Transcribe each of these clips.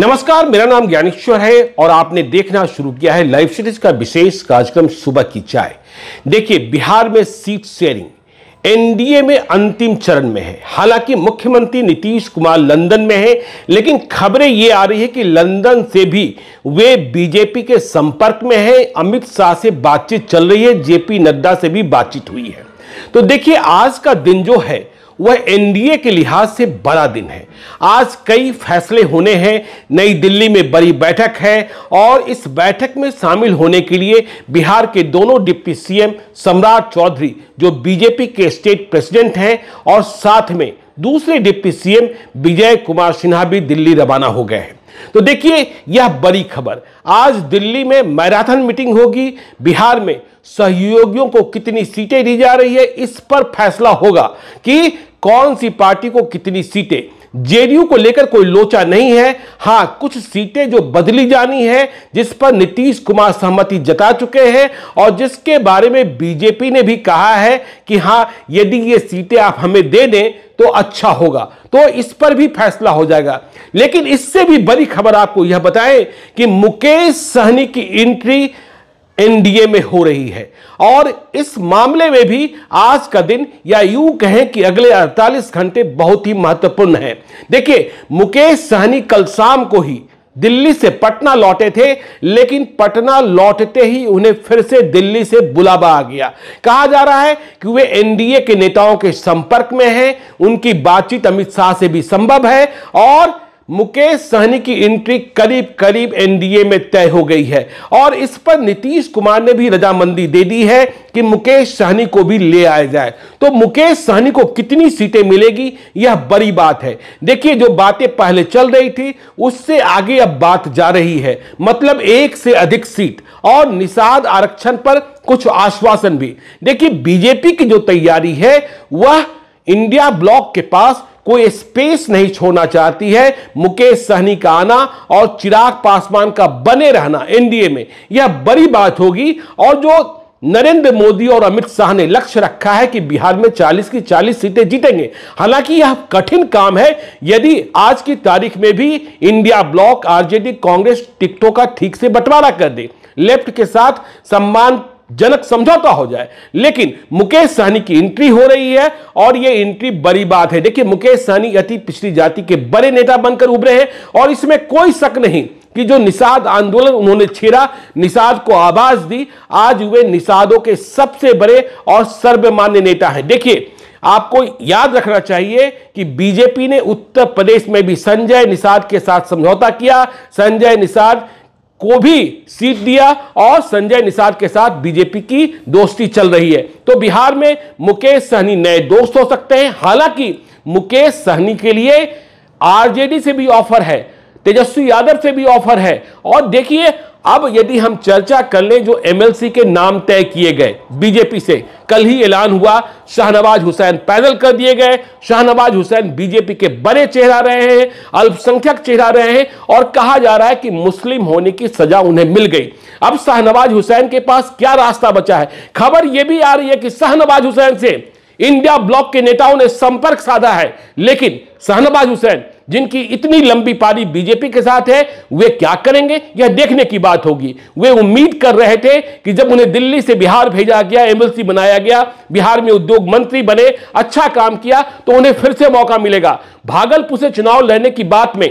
नमस्कार मेरा नाम ज्ञानेश्वर है और आपने देखना शुरू किया है लाइव सीरीज का विशेष कार्यक्रम सुबह की चाय देखिए बिहार में सीट शेयरिंग एनडीए में अंतिम चरण में है हालांकि मुख्यमंत्री नीतीश कुमार लंदन में है लेकिन खबरें ये आ रही है कि लंदन से भी वे बीजेपी के संपर्क में है अमित शाह से बातचीत चल रही है जेपी नड्डा से भी बातचीत हुई है तो देखिए आज का दिन जो है वह एनडीए के लिहाज से बड़ा दिन है आज कई फैसले होने हैं नई दिल्ली में बड़ी बैठक है और इस बैठक में शामिल होने के लिए बिहार के दोनों डिप्टी सीएम सम्राट चौधरी जो बीजेपी के स्टेट प्रेसिडेंट हैं और साथ में दूसरे डिप्टी सीएम विजय कुमार सिन्हा भी दिल्ली रवाना हो गए हैं तो देखिए यह बड़ी खबर आज दिल्ली में मैराथन मीटिंग होगी बिहार में सहयोगियों को कितनी सीटें दी जा रही है इस पर फैसला होगा कि कौन सी पार्टी को कितनी सीटें जेडीयू को लेकर कोई लोचा नहीं है हां कुछ सीटें जो बदली जानी है जिस पर नीतीश कुमार सहमति जता चुके हैं और जिसके बारे में बीजेपी ने भी कहा है कि हां यदि ये सीटें आप हमें दे दें तो अच्छा होगा तो इस पर भी फैसला हो जाएगा लेकिन इससे भी बड़ी खबर आपको यह बताएं कि मुकेश सहनी की एंट्री एनडीए में हो रही है और इस मामले में भी आज का दिन या यूं कहें कि अगले 48 घंटे बहुत ही महत्वपूर्ण है देखिए मुकेश सहनी कल शाम को ही दिल्ली से पटना लौटे थे लेकिन पटना लौटते ही उन्हें फिर से दिल्ली से बुलावा आ गया कहा जा रहा है कि वे एनडीए के नेताओं के संपर्क में हैं उनकी बातचीत अमित शाह से भी संभव है और मुकेश सहनी की एंट्री करीब करीब एनडीए में तय हो गई है और इस पर नीतीश कुमार ने भी रजामंदी दे दी है कि मुकेश सहनी को भी ले आया जाए तो मुकेश सहनी को कितनी सीटें मिलेगी यह बड़ी बात है देखिए जो बातें पहले चल रही थी उससे आगे अब बात जा रही है मतलब एक से अधिक सीट और निषाद आरक्षण पर कुछ आश्वासन भी देखिए बीजेपी की जो तैयारी है वह इंडिया ब्लॉक के पास कोई स्पेस नहीं छोड़ना चाहती है मुकेश सहनी का आना और चिराग पासवान का बने रहना एनडीए में यह बड़ी बात होगी और जो नरेंद्र मोदी और अमित शाह ने लक्ष्य रखा है कि बिहार में 40 की 40 सीटें जीतेंगे हालांकि यह कठिन काम है यदि आज की तारीख में भी इंडिया ब्लॉक आरजेडी कांग्रेस टिकटों का ठीक से बंटवारा कर दे लेफ्ट के साथ सम्मान जनक समझौता हो जाए लेकिन मुकेश सहनी की एंट्री हो रही है और यह एंट्री बड़ी बात है देखिए मुकेश सहनी अति पिछड़ी जाति के बड़े नेता बनकर उभरे हैं और इसमें कोई शक नहीं कि जो निषाद आंदोलन उन्होंने छेड़ा निषाद को आवाज दी आज वे निषादों के सबसे बड़े और सर्वमान्य नेता हैं देखिए आपको याद रखना चाहिए कि बीजेपी ने उत्तर प्रदेश में भी संजय निषाद के साथ समझौता किया संजय निषाद को भी सीट दिया और संजय निषाद के साथ बीजेपी की दोस्ती चल रही है तो बिहार में मुकेश सहनी नए दोस्त हो सकते हैं हालांकि मुकेश सहनी के लिए आरजेडी से भी ऑफर है तेजस्वी यादव से भी ऑफर है और देखिए अब यदि हम चर्चा कर लें जो एमएलसी के नाम तय किए गए बीजेपी से कल ही ऐलान हुआ शाहनवाज हुसैन पैनल कर दिए गए शाहनवाज हुसैन बीजेपी के बड़े चेहरा रहे हैं अल्पसंख्यक चेहरा रहे हैं और कहा जा रहा है कि मुस्लिम होने की सजा उन्हें मिल गई अब शाहनवाज हुसैन के पास क्या रास्ता बचा है खबर यह भी आ रही है कि शाहनवाज हुसैन से इंडिया ब्लॉक के नेताओं ने संपर्क साधा है लेकिन शाहनवाज हुसैन जिनकी इतनी लंबी पारी बीजेपी के साथ है वे क्या करेंगे यह देखने की बात होगी वे उम्मीद कर रहे थे कि जब उन्हें दिल्ली से बिहार भेजा गया एमएलसी बनाया गया बिहार में उद्योग मंत्री बने अच्छा काम किया तो उन्हें फिर से मौका मिलेगा भागलपुर से चुनाव लड़ने की बात में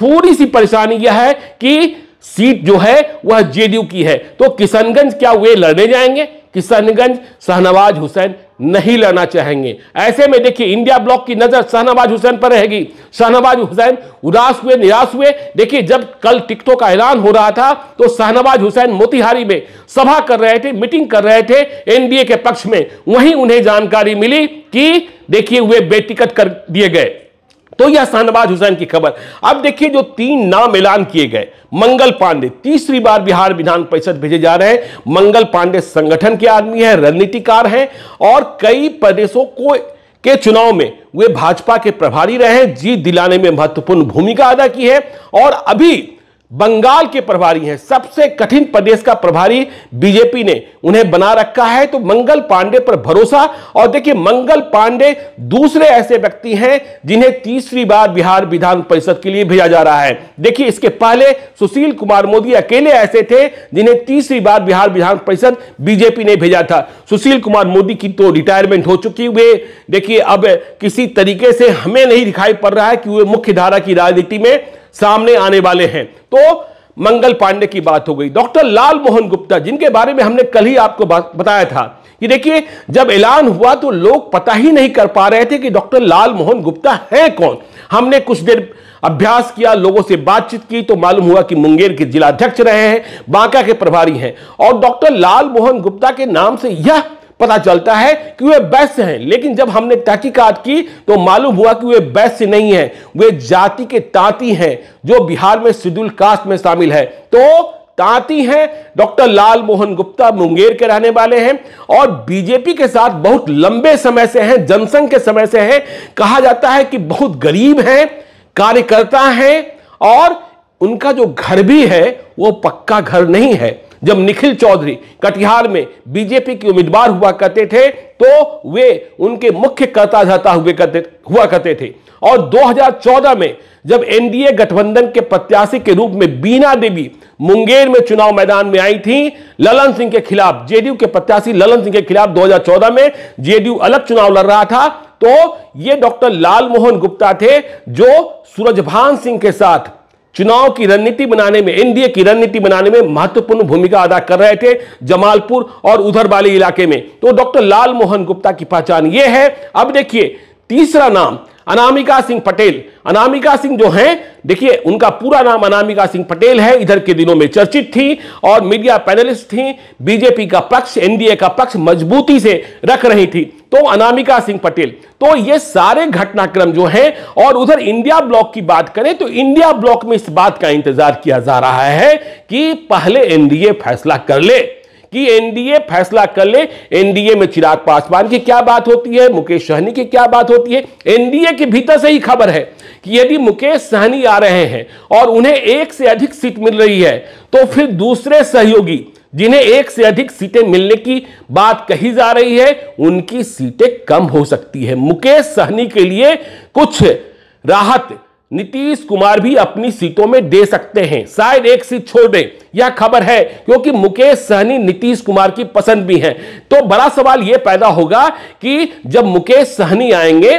थोड़ी सी परेशानी यह है कि सीट जो है वह जेडीयू की है तो किशनगंज क्या वे लड़ने जाएंगे किशनगंज शाहनवाज हुसैन नहीं लाना चाहेंगे ऐसे में देखिए इंडिया ब्लॉक की नज़र शाहनवाज हुसैन पर रहेगी शाहनवाज हुसैन उदास हुए निराश हुए देखिए जब कल टिकटों का ऐलान हो रहा था तो शाहनवाज हुसैन मोतिहारी में सभा कर रहे थे मीटिंग कर रहे थे एनडीए के पक्ष में वहीं उन्हें जानकारी मिली कि देखिए वे बेटिकट कर दिए गए तो यह शाहनवाज हुसैन की खबर अब देखिए जो तीन नाम ऐलान किए गए मंगल पांडे तीसरी बार बिहार विधान परिषद भेजे जा रहे हैं मंगल पांडे संगठन के आदमी है रणनीतिकार हैं और कई प्रदेशों को के चुनाव में वे भाजपा के प्रभारी रहे जीत दिलाने में महत्वपूर्ण भूमिका अदा की है और अभी बंगाल के प्रभारी हैं सबसे कठिन प्रदेश का प्रभारी बीजेपी ने उन्हें बना रखा है तो मंगल पांडे पर भरोसा और देखिए मंगल पांडे दूसरे ऐसे व्यक्ति हैं जिन्हें तीसरी बार बिहार विधान परिषद के लिए भेजा जा रहा है देखिए इसके पहले सुशील कुमार मोदी अकेले ऐसे थे जिन्हें तीसरी बार बिहार विधान परिषद बीजेपी ने भेजा था सुशील कुमार मोदी की तो रिटायरमेंट हो चुकी हुए देखिए अब किसी तरीके से हमें नहीं दिखाई पड़ रहा है कि वे मुख्य धारा की राजनीति में सामने आने वाले हैं तो मंगल पांडे की बात हो गई डॉक्टर लाल मोहन गुप्ता जिनके बारे में हमने कल ही आपको बताया था कि देखिए जब ऐलान हुआ तो लोग पता ही नहीं कर पा रहे थे कि डॉक्टर लाल मोहन गुप्ता है कौन हमने कुछ देर अभ्यास किया लोगों से बातचीत की तो मालूम हुआ कि मुंगेर के जिलाध्यक्ष रहे हैं बांका के प्रभारी हैं और डॉक्टर लाल मोहन गुप्ता के नाम से यह पता चलता है कि वे वैश्य हैं लेकिन जब हमने तहकीकात की तो मालूम हुआ कि वे वैश्य नहीं हैं वे जाति के तांती हैं जो बिहार में शेड्यूल कास्ट में शामिल है तो तांती हैं डॉक्टर लाल मोहन गुप्ता मुंगेर के रहने वाले हैं और बीजेपी के साथ बहुत लंबे समय से हैं जनसंघ के समय से हैं कहा जाता है कि बहुत गरीब हैं कार्यकर्ता हैं और उनका जो घर भी है वो पक्का घर नहीं है जब निखिल चौधरी कटिहार में बीजेपी के उम्मीदवार हुआ करते थे तो वे उनके मुख्य कर्ता धर्ता हुए करते हुआ करते थे और 2014 में जब एनडीए गठबंधन के प्रत्याशी के रूप में बीना देवी मुंगेर में चुनाव मैदान में आई थी ललन सिंह के खिलाफ जेडीयू के प्रत्याशी ललन सिंह के खिलाफ 2014 में जेडीयू अलग चुनाव लड़ रहा था तो ये डॉक्टर लाल मोहन गुप्ता थे जो सूरजभान सिंह के साथ चुनाव की रणनीति बनाने में एनडीए की रणनीति बनाने में महत्वपूर्ण भूमिका अदा कर रहे थे जमालपुर और उधर वाले इलाके में तो डॉक्टर लाल मोहन गुप्ता की पहचान यह है अब देखिए तीसरा नाम अनामिका सिंह पटेल अनामिका सिंह जो हैं देखिए उनका पूरा नाम अनामिका सिंह पटेल है इधर के दिनों में चर्चित थी और मीडिया पैनलिस्ट थी बीजेपी का पक्ष एनडीए का पक्ष मजबूती से रख रही थी तो अनामिका सिंह पटेल तो ये सारे घटनाक्रम जो है और उधर इंडिया ब्लॉक की बात करें तो इंडिया ब्लॉक में इस बात का इंतजार किया जा रहा है कि पहले एनडीए फैसला कर ले कि एनडीए फैसला कर ले एनडीए में चिराग पासवान की क्या बात होती है मुकेश सहनी की क्या बात होती है एनडीए के भीतर से ही खबर है कि यदि मुकेश सहनी आ रहे हैं और उन्हें एक से अधिक सीट मिल रही है तो फिर दूसरे सहयोगी जिन्हें एक से अधिक सीटें मिलने की बात कही जा रही है उनकी सीटें कम हो सकती है मुकेश सहनी के लिए कुछ राहत नीतीश कुमार भी अपनी सीटों में दे सकते हैं शायद एक सीट छोड़ दें यह खबर है क्योंकि मुकेश सहनी नीतीश कुमार की पसंद भी हैं तो बड़ा सवाल यह पैदा होगा कि जब मुकेश सहनी आएंगे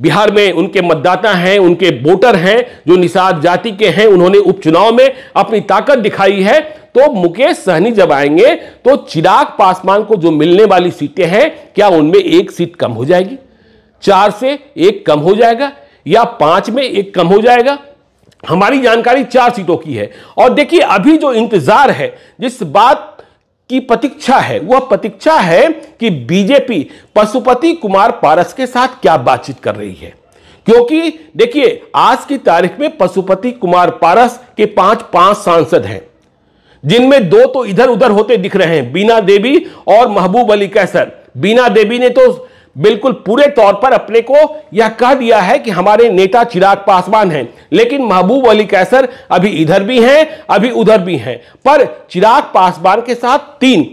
बिहार में उनके मतदाता हैं उनके वोटर हैं जो निषाद जाति के हैं उन्होंने उपचुनाव में अपनी ताकत दिखाई है तो मुकेश सहनी जब आएंगे तो चिराग पासवान को जो मिलने वाली सीटें हैं क्या उनमें एक सीट कम हो जाएगी चार से एक कम हो जाएगा या पांच में एक कम हो जाएगा हमारी जानकारी चार सीटों की है और देखिए अभी जो इंतजार है जिस बात की प्रतीक्षा है वह प्रतीक्षा है कि बीजेपी पशुपति कुमार पारस के साथ क्या बातचीत कर रही है क्योंकि देखिए आज की तारीख में पशुपति कुमार पारस के पांच पांच सांसद हैं जिनमें दो तो इधर उधर होते दिख रहे हैं बीना देवी और महबूब अली कैसर बीना देवी ने तो बिल्कुल पूरे तौर पर अपने को यह कह दिया है कि हमारे नेता चिराग पासवान हैं लेकिन महबूब अली कैसर अभी इधर भी हैं अभी उधर भी हैं पर चिराग पासवान के साथ तीन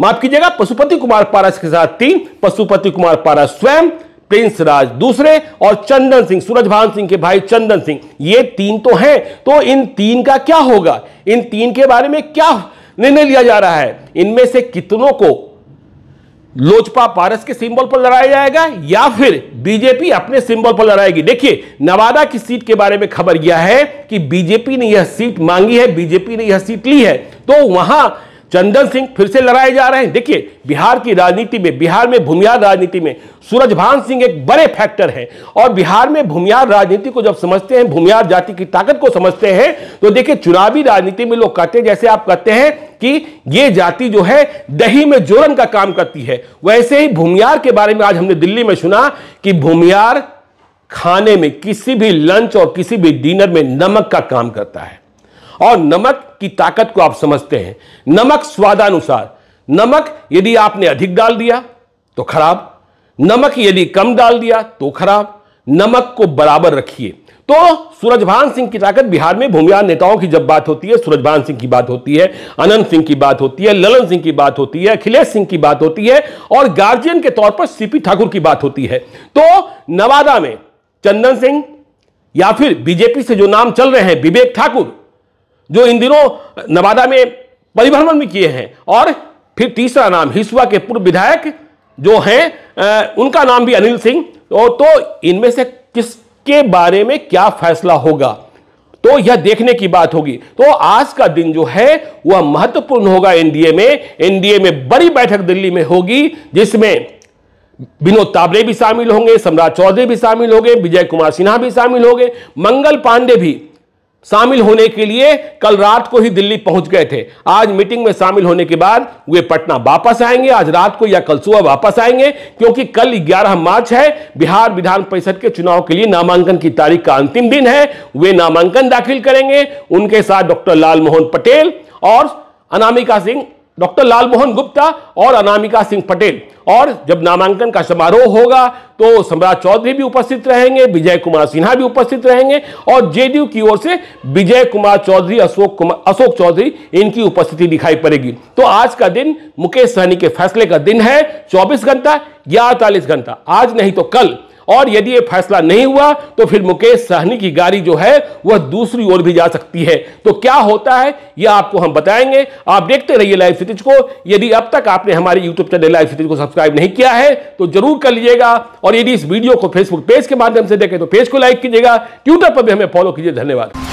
माफ कीजिएगा पशुपति कुमार पारस के साथ तीन पशुपति कुमार पारस स्वयं प्रिंस राज दूसरे और चंदन सिंह सूरजभान सिंह के भाई चंदन सिंह ये तीन तो हैं तो इन तीन का क्या होगा इन तीन के बारे में क्या निर्णय लिया जा रहा है इनमें से कितनों को लोजपा पारस के सिंबल पर लड़ाया जाएगा या फिर बीजेपी अपने सिंबल पर लड़ाएगी देखिए नवादा की सीट के बारे में खबर यह है कि बीजेपी ने यह सीट मांगी है बीजेपी ने यह सीट ली है तो वहां चंदन सिंह फिर से लड़ाए जा रहे हैं देखिए बिहार की राजनीति में बिहार में भूमिहार राजनीति में सूरजभान सिंह एक बड़े फैक्टर हैं और बिहार में भूमिहार राजनीति को जब समझते हैं भूमिहार जाति की ताकत को समझते हैं तो देखिए चुनावी राजनीति में लोग कहते हैं जैसे आप कहते हैं कि ये जाति जो है दही में जोरन का काम करती है वैसे ही भूमियार के बारे में आज हमने दिल्ली में सुना कि भूमियार खाने में किसी भी लंच और किसी भी डिनर में नमक का काम करता है और नमक की ताकत को आप समझते हैं नमक स्वादानुसार नमक यदि आपने अधिक डाल दिया तो खराब नमक यदि कम डाल दिया तो खराब नमक को बराबर रखिए तो सूरजभान सिंह की ताकत बिहार में भूमिहार नेताओं की जब बात होती है सूरजभान सिंह की बात होती है अनंत सिंह की बात होती है ललन सिंह की बात होती है अखिलेश सिंह की बात होती है और गार्जियन के तौर पर सीपी ठाकुर की बात होती है तो नवादा में चंदन सिंह या फिर बीजेपी से जो नाम चल रहे हैं विवेक ठाकुर जो इन दिनों नवादा में परिभ्रमण भी किए हैं और फिर तीसरा नाम हिसुआ के पूर्व विधायक जो हैं उनका नाम भी अनिल सिंह तो, तो इनमें से किसके बारे में क्या फैसला होगा तो यह देखने की बात होगी तो आज का दिन जो है वह महत्वपूर्ण होगा एनडीए में एनडीए में बड़ी बैठक दिल्ली में होगी जिसमें विनोद ताबड़े भी शामिल होंगे सम्राट चौधरी भी शामिल होंगे विजय कुमार सिन्हा भी शामिल होंगे मंगल पांडे भी शामिल होने के लिए कल रात को ही दिल्ली पहुंच गए थे आज मीटिंग में शामिल होने के बाद वे पटना वापस आएंगे आज रात को या कल सुबह वापस आएंगे क्योंकि कल 11 मार्च है बिहार विधान परिषद के चुनाव के लिए नामांकन की तारीख का अंतिम दिन है वे नामांकन दाखिल करेंगे उनके साथ डॉक्टर लाल मोहन पटेल और अनामिका सिंह डॉक्टर लालमोहन गुप्ता और अनामिका सिंह पटेल और जब नामांकन का समारोह होगा तो सम्राट चौधरी भी उपस्थित रहेंगे विजय कुमार सिन्हा भी उपस्थित रहेंगे और जेडीयू की ओर से विजय कुमार चौधरी अशोक कुमार अशोक चौधरी इनकी उपस्थिति दिखाई पड़ेगी तो आज का दिन मुकेश सहनी के फैसले का दिन है चौबीस घंटा या अड़तालीस घंटा आज नहीं तो कल और यदि ये फैसला नहीं हुआ तो फिर मुकेश सहनी की गाड़ी जो है वह दूसरी ओर भी जा सकती है तो क्या होता है यह आपको हम बताएंगे आप देखते रहिए लाइव सिटीज को यदि अब तक आपने हमारे यूट्यूब चैनल लाइव सिटीज को सब्सक्राइब नहीं किया है तो जरूर कर लीजिएगा और यदि इस वीडियो को फेसबुक पेज के माध्यम से देखें तो पेज को लाइक कीजिएगा ट्विटर पर भी हमें फॉलो कीजिए धन्यवाद